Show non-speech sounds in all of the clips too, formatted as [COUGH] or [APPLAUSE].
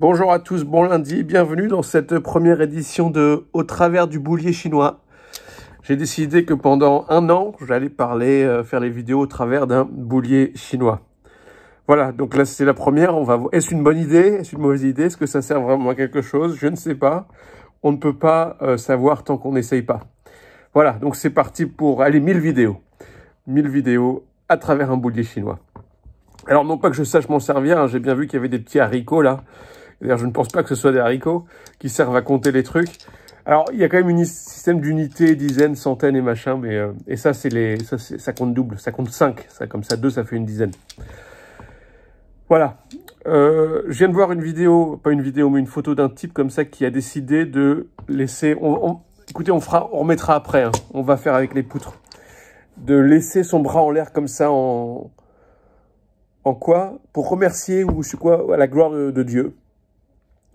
Bonjour à tous, bon lundi, bienvenue dans cette première édition de Au travers du boulier chinois. J'ai décidé que pendant un an, j'allais parler, euh, faire les vidéos au travers d'un boulier chinois. Voilà, donc là c'est la première, on va est-ce une bonne idée, est-ce une mauvaise idée, est-ce que ça sert vraiment à quelque chose, je ne sais pas. On ne peut pas euh, savoir tant qu'on n'essaye pas. Voilà, donc c'est parti pour aller 1000 vidéos. 1000 vidéos à travers un boulier chinois. Alors non pas que je sache m'en servir, hein, j'ai bien vu qu'il y avait des petits haricots là. D'ailleurs, je ne pense pas que ce soit des haricots qui servent à compter les trucs. Alors, il y a quand même un système d'unités, dizaines, centaines et machin, mais euh, et ça, c'est les, ça, compte double, ça compte cinq. ça, comme ça, deux, ça fait une dizaine. Voilà. Euh, je viens de voir une vidéo, pas une vidéo, mais une photo d'un type comme ça qui a décidé de laisser... écoutez, on, fera, on remettra après, hein. on va faire avec les poutres. De laisser son bras en l'air comme ça en... En quoi Pour remercier ou je sais quoi, à la gloire de Dieu.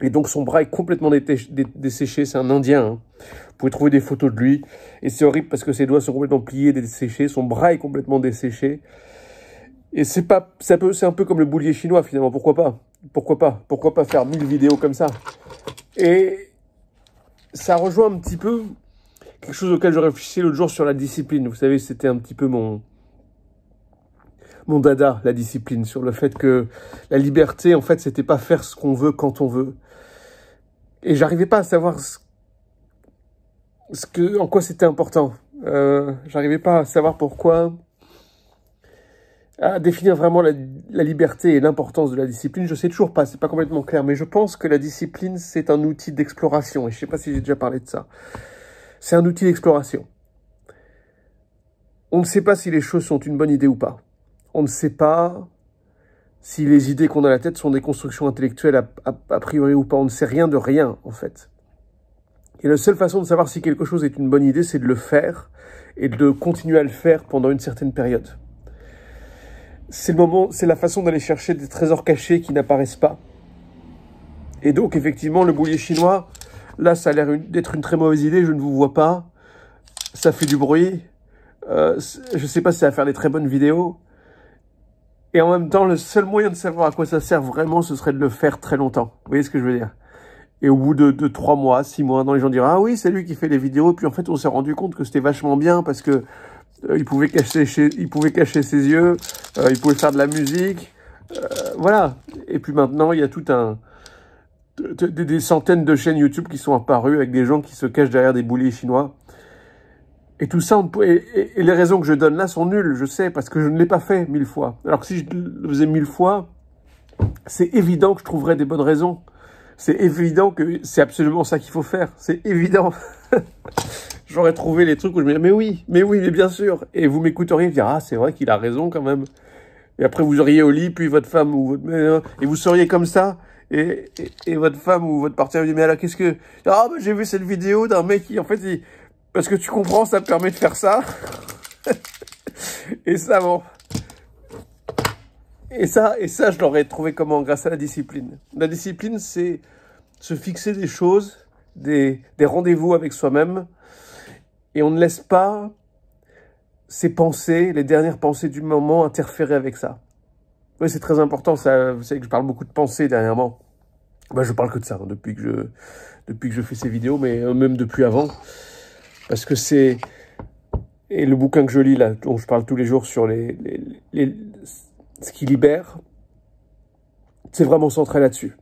Et donc son bras est complètement desséché, c'est un Indien. Hein. Vous pouvez trouver des photos de lui. Et c'est horrible parce que ses doigts sont complètement pliés, desséchés, son bras est complètement desséché. Et c'est pas, ça peut, c'est un peu comme le boulier chinois finalement. Pourquoi pas Pourquoi pas Pourquoi pas faire mille vidéos comme ça Et ça rejoint un petit peu quelque chose auquel je réfléchissais l'autre jour sur la discipline. Vous savez, c'était un petit peu mon mon dada, la discipline, sur le fait que la liberté, en fait, c'était pas faire ce qu'on veut quand on veut. Et j'arrivais pas à savoir ce, que, en quoi c'était important. Euh, j'arrivais pas à savoir pourquoi, à définir vraiment la, liberté et l'importance de la discipline. Je sais toujours pas, c'est pas complètement clair, mais je pense que la discipline, c'est un outil d'exploration. Et je sais pas si j'ai déjà parlé de ça. C'est un outil d'exploration. On ne sait pas si les choses sont une bonne idée ou pas on ne sait pas si les idées qu'on a à la tête sont des constructions intellectuelles a, priori ou pas. On ne sait rien de rien, en fait. Et la seule façon de savoir si quelque chose est une bonne idée, c'est de le faire et de continuer à le faire pendant une certaine période. C'est le moment, c'est la façon d'aller chercher des trésors cachés qui n'apparaissent pas. Et donc, effectivement, le boulier chinois, là, ça a l'air d'être une très mauvaise idée, je ne vous vois pas. Ça fait du bruit. Euh, je ne sais pas si ça va faire des très bonnes vidéos. Et en même temps, le seul moyen de savoir à quoi ça sert vraiment, ce serait de le faire très longtemps. Vous voyez ce que je veux dire Et au bout de, trois 3 mois, 6 mois, dans les gens diront « Ah oui, c'est lui qui fait les vidéos. » Puis en fait, on s'est rendu compte que c'était vachement bien parce que euh, il, pouvait cacher il pouvait cacher ses yeux, euh, il pouvait faire de la musique. Euh, voilà. Et puis maintenant, il y a tout un... Des, des centaines de chaînes YouTube qui sont apparues avec des gens qui se cachent derrière des bouliers chinois et tout ça, et, les raisons que je donne là sont nulles, je sais, parce que je ne l'ai pas fait mille fois. Alors que si je le faisais mille fois, c'est évident que je trouverais des bonnes raisons. C'est évident que c'est absolument ça qu'il faut faire. C'est évident. [LAUGHS] J'aurais trouvé les trucs où je me disais, mais oui, mais oui, mais bien sûr. Et vous m'écouteriez dire, ah, c'est vrai qu'il a raison quand même. Et après, vous auriez au lit, puis votre femme ou votre... Et vous seriez comme ça. Et, et, votre femme ou votre partenaire vous dit, mais alors, qu'est-ce que... Ah, oh, j'ai vu cette vidéo d'un mec qui, en fait, il parce que tu comprends, ça permet de faire ça. et ça, bon. Et ça, et ça, je l'aurais trouvé comment Grâce à la discipline. La discipline, c'est se fixer des choses, des, des rendez-vous avec soi-même. Et on ne laisse pas ses pensées, les dernières pensées du moment interférer avec ça. Oui, c'est très important. Ça, vous savez que je parle beaucoup de pensées dernièrement. Bah, ne je parle que de ça hein, depuis que je depuis que je fais ces vidéos, mais euh, même depuis avant. Parce que c'est... Et le bouquin que je lis, là, dont je parle tous les jours sur les, ce qui libère, c'est vraiment centré là-dessus.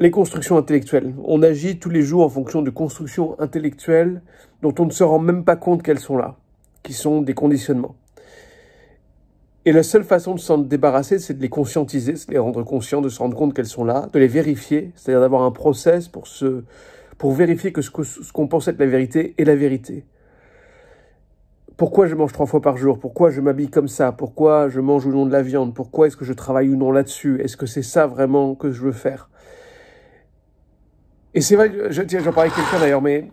Les constructions intellectuelles. On agit tous les jours en fonction de constructions intellectuelles dont on ne se rend même pas compte qu'elles sont là, qui sont des conditionnements. Et la seule façon de s'en débarrasser, c'est de les conscientiser, de les rendre conscients, de se rendre compte qu'elles sont là, de les vérifier, c'est-à-dire d'avoir un process pour se pour vérifier que ce qu'on ce pense être la vérité est la vérité. Pourquoi je mange trois fois par jour Pourquoi je m'habille comme ça Pourquoi je mange ou non de la viande Pourquoi est-ce que je travaille ou non là-dessus Est-ce que c'est ça vraiment que je veux faire Et c'est vrai j'en parlais avec quelqu'un d'ailleurs, mais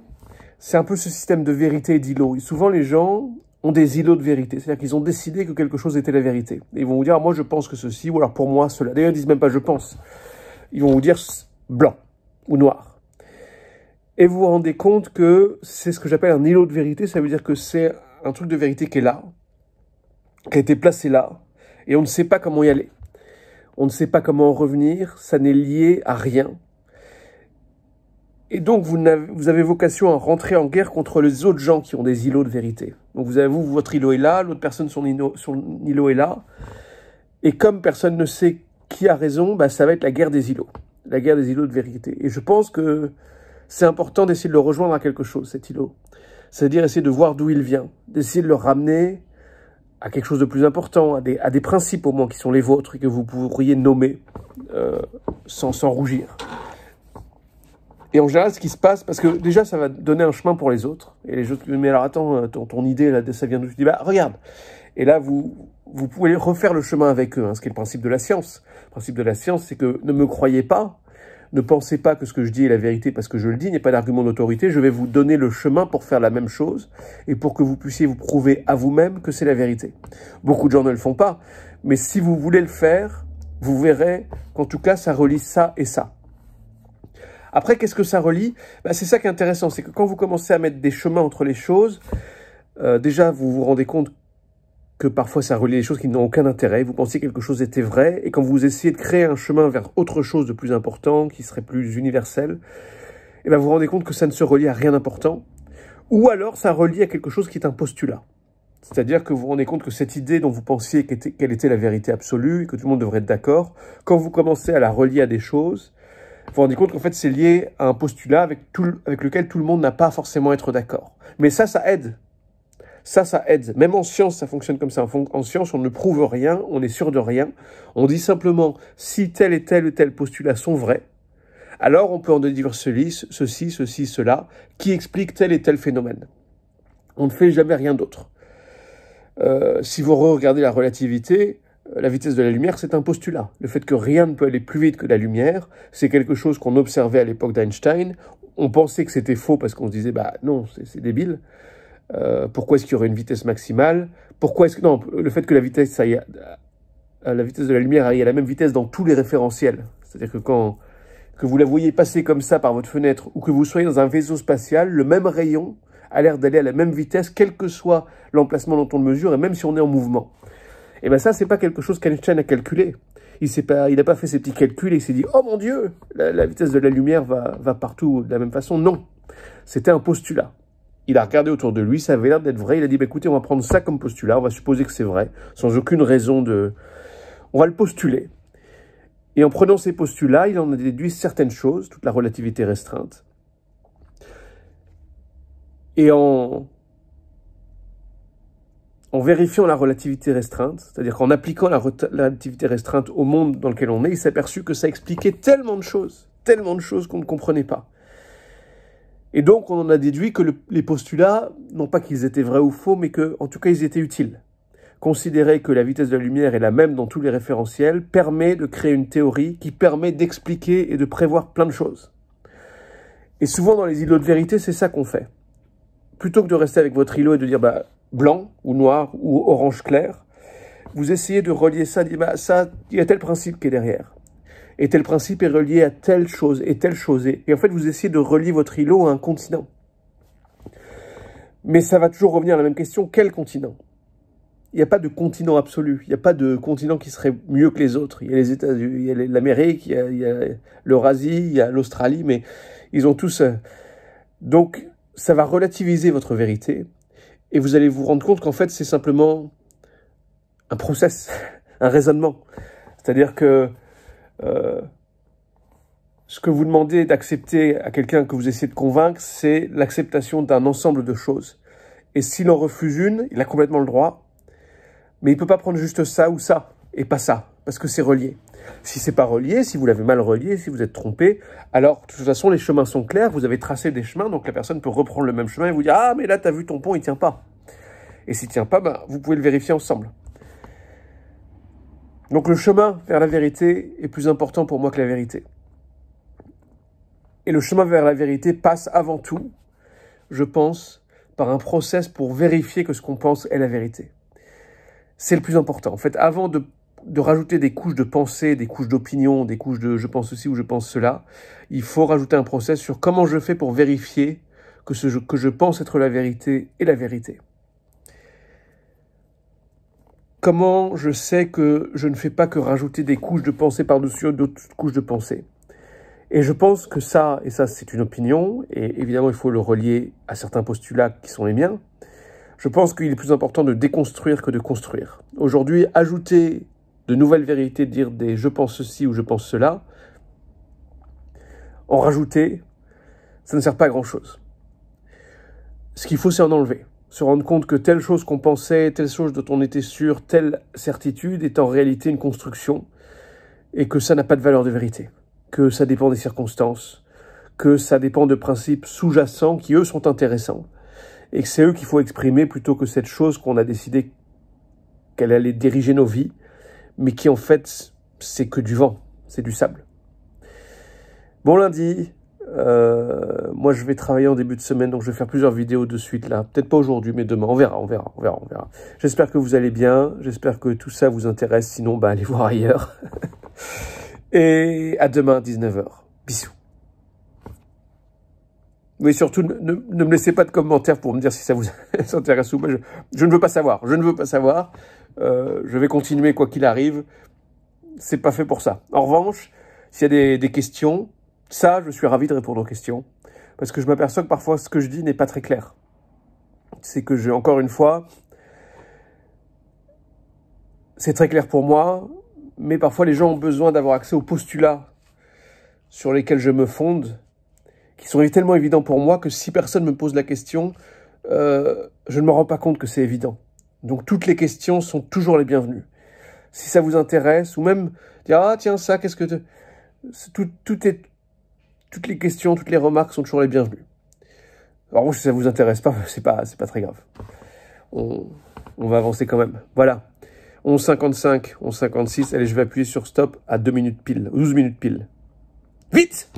c'est un peu ce système de vérité et d'îlot. Souvent les gens ont des îlots de vérité, c'est-à-dire qu'ils ont décidé que quelque chose était la vérité. ils vont vous dire, ah, moi je pense que ceci, ou alors pour moi cela. D'ailleurs ils ne disent même pas je pense. Ils vont vous dire blanc ou noir et vous vous rendez compte que c'est ce que j'appelle un îlot de vérité, ça veut dire que c'est un truc de vérité qui est là, qui a été placé là, et on ne sait pas comment y aller. On ne sait pas comment en revenir, ça n'est lié à rien. Et donc, vous avez, vous avez, vocation à rentrer en guerre contre les autres gens qui ont des îlots de vérité. Donc, vous avez, vous, votre îlot est là, l'autre personne, son, son, îlot est là. Et comme personne ne sait qui a raison, bah, ça va être la guerre des îlots. La guerre des îlots de vérité. Et je pense que c'est important d'essayer de le rejoindre à quelque chose, cet îlot. C'est-à-dire essayer de voir d'où il vient, d'essayer de le ramener à quelque chose de plus important, à des, principes au moins qui sont les vôtres et que vous pourriez nommer euh, sans, sans rougir. Et en général, ce qui se passe, parce que déjà, ça va donner un chemin pour les autres. Et les autres, mais alors attends, euh, ton, idée, là, ça vient d'où Tu dis, bah, regarde. Et là, vous, vous pouvez refaire le chemin avec eux, hein, ce qui est le principe de la science. Le principe de la science, c'est que ne me croyez pas, ne pensez pas que ce que je dis est la vérité parce que je le dis, n'est pas d'argument d'autorité. Je vais vous donner le chemin pour faire la même chose et pour que vous puissiez vous prouver à vous-même que c'est la vérité. Beaucoup de gens ne le font pas, mais si vous voulez le faire, vous verrez qu'en tout cas, ça relie ça et ça. Après, qu'est-ce que ça relie bah, C'est ça qui est intéressant, c'est que quand vous commencez à mettre des chemins entre les choses, euh, déjà, vous vous rendez compte que parfois ça relie des choses qui n'ont aucun intérêt. Vous pensez que quelque chose était vrai, et quand vous essayez de créer un chemin vers autre chose de plus important, qui serait plus universel, et eh bien vous vous rendez compte que ça ne se relie à rien d'important, ou alors ça relie à quelque chose qui est un postulat. C'est-à-dire que vous vous rendez compte que cette idée dont vous pensiez qu'elle était la vérité absolue, et que tout le monde devrait être d'accord, quand vous commencez à la relier à des choses, vous vous rendez compte qu'en fait c'est lié à un postulat avec, avec lequel tout le monde n'a pas forcément à être d'accord. Mais ça, ça aide ça, ça aide. Même en science, ça fonctionne comme ça. En science, on ne prouve rien, on est sûr de rien. On dit simplement si tel et tel et tel postulat sont vrais, alors on peut en déduire ceci, ceci, ceci, cela, qui explique tel et tel phénomène. On ne fait jamais rien d'autre. Euh, si vous regardez la relativité, euh, la vitesse de la lumière, c'est un postulat. Le fait que rien ne peut aller plus vite que la lumière, c'est quelque chose qu'on observait à l'époque d'Einstein. On pensait que c'était faux parce qu'on se disait, bah non, c'est débile. Euh, pourquoi est-ce qu'il y aurait une vitesse maximale Pourquoi est-ce que non Le fait que la vitesse, la vitesse de la lumière aille à la même vitesse dans tous les référentiels, c'est-à-dire que quand vous la voyez passer comme ça par votre fenêtre ou que vous soyez dans un vaisseau spatial, le même rayon a l'air d'aller à la même vitesse, quel que soit l'emplacement dont on le mesure, et même si on est en mouvement. Et eh bien ça, c'est pas quelque chose qu'Einstein a calculé. Il n'a pas, pas fait ses petits calculs et il s'est dit « Oh mon Dieu, la, vitesse de la lumière va partout de la même façon. » Non, c'était un postulat il a regardé autour de lui, ça avait l'air d'être vrai, il a dit bah, écoutez, on va prendre ça comme postulat, on va supposer que c'est vrai, sans aucune raison de... On va le postuler. Et en prenant ces postulats, il en a déduit certaines choses, toute la relativité restreinte. Et en, en vérifiant la relativité restreinte, c'est-à-dire qu'en appliquant la relativité restreinte au monde dans lequel on est, il s'est aperçu que ça expliquait tellement de choses, tellement de choses qu'on ne comprenait pas. Et donc, on en a déduit que les postulats, non pas qu'ils étaient vrais ou faux, mais qu'en tout cas, ils étaient utiles. Considérer que la vitesse de la lumière est la même dans tous les référentiels permet de créer une théorie qui permet d'expliquer et de prévoir plein de choses. Et souvent, dans les îlots de vérité, c'est ça qu'on fait. Plutôt que de rester avec votre îlot et de dire bah, blanc ou noir ou orange clair, vous essayez de relier ça, dire, bah, ça, il y a tel principe qui est derrière et tel principe est relié à telle chose et telle chose. Et, en fait, vous essayez de relier votre îlot à un continent. Mais ça va toujours revenir à la même question, quel continent Il n'y a pas de continent absolu, il n'y a pas de continent qui serait mieux que les autres. Il y a les États, unis il y a l'Amérique, il y a l'Eurasie, il y a l'Australie, mais ils ont tous... Euh, donc, ça va relativiser votre vérité, et vous allez vous rendre compte qu'en fait, c'est simplement un process, [LAUGHS] un raisonnement. C'est-à-dire que euh, ce que vous demandez d'accepter à quelqu'un que vous essayez de convaincre, c'est l'acceptation d'un ensemble de choses. Et s'il en refuse une, il a complètement le droit, mais il ne peut pas prendre juste ça ou ça, et pas ça, parce que c'est relié. Si c'est pas relié, si vous l'avez mal relié, si vous êtes trompé, alors de toute façon les chemins sont clairs, vous avez tracé des chemins, donc la personne peut reprendre le même chemin et vous dire ah mais là tu as vu ton pont il tient pas. Et s'il tient pas, ben, vous pouvez le vérifier ensemble. Donc le chemin vers la vérité est plus important pour moi que la vérité. Et le chemin vers la vérité passe avant tout, je pense, par un process pour vérifier que ce qu'on pense est la vérité. C'est le plus important. En fait, avant de, de rajouter des couches de pensée, des couches d'opinion, des couches de je pense ceci ou je pense cela, il faut rajouter un process sur comment je fais pour vérifier que ce que je pense être la vérité est la vérité. Comment je sais que je ne fais pas que rajouter des couches de pensée par-dessus d'autres couches de pensée Et je pense que ça, et ça c'est une opinion, et évidemment il faut le relier à certains postulats qui sont les miens, je pense qu'il est plus important de déconstruire que de construire. Aujourd'hui, ajouter de nouvelles vérités, dire des je pense ceci ou je pense cela, en rajouter, ça ne sert pas à grand-chose. Ce qu'il faut, c'est en enlever se rendre compte que telle chose qu'on pensait, telle chose dont on était sûr, telle certitude est en réalité une construction et que ça n'a pas de valeur de vérité, que ça dépend des circonstances, que ça dépend de principes sous-jacents qui, eux, sont intéressants et que c'est eux qu'il faut exprimer plutôt que cette chose qu'on a décidé qu'elle allait diriger nos vies, mais qui en fait, c'est que du vent, c'est du sable. Bon lundi, euh, moi, je vais travailler en début de semaine, donc je vais faire plusieurs vidéos de suite là. Peut-être pas aujourd'hui, mais demain. On verra, on verra, on verra, on verra. J'espère que vous allez bien. J'espère que tout ça vous intéresse. Sinon, bah, allez [LAUGHS] voir ailleurs. Et à demain, 19h. Bisous. Mais surtout, ne, me laissez pas de commentaires pour me dire si ça vous [LAUGHS] intéresse ou pas. Je, je, ne veux pas savoir. Je ne veux pas savoir. Euh, je vais continuer quoi qu'il arrive. C'est pas fait pour ça. En revanche, s'il y a des, des questions, ça, je suis ravi de répondre aux questions, parce que je m'aperçois que parfois ce que je dis n'est pas très clair. C'est que j'ai encore une fois, c'est très clair pour moi, mais parfois les gens ont besoin d'avoir accès aux postulats sur lesquels je me fonde, qui sont tellement évidents pour moi que si personne me pose la question, euh, je ne me rends pas compte que c'est évident. Donc toutes les questions sont toujours les bienvenues. Si ça vous intéresse, ou même dire ah tiens ça qu'est-ce que tout est toutes les questions, toutes les remarques sont toujours les bienvenues. Alors si ça vous intéresse pas, [LAUGHS] c'est pas, c'est pas très grave. On, on, va avancer quand même. Voilà. 11.55, 11.56. Allez, je vais appuyer sur stop à 2 minutes pile, 12 minutes pile. Vite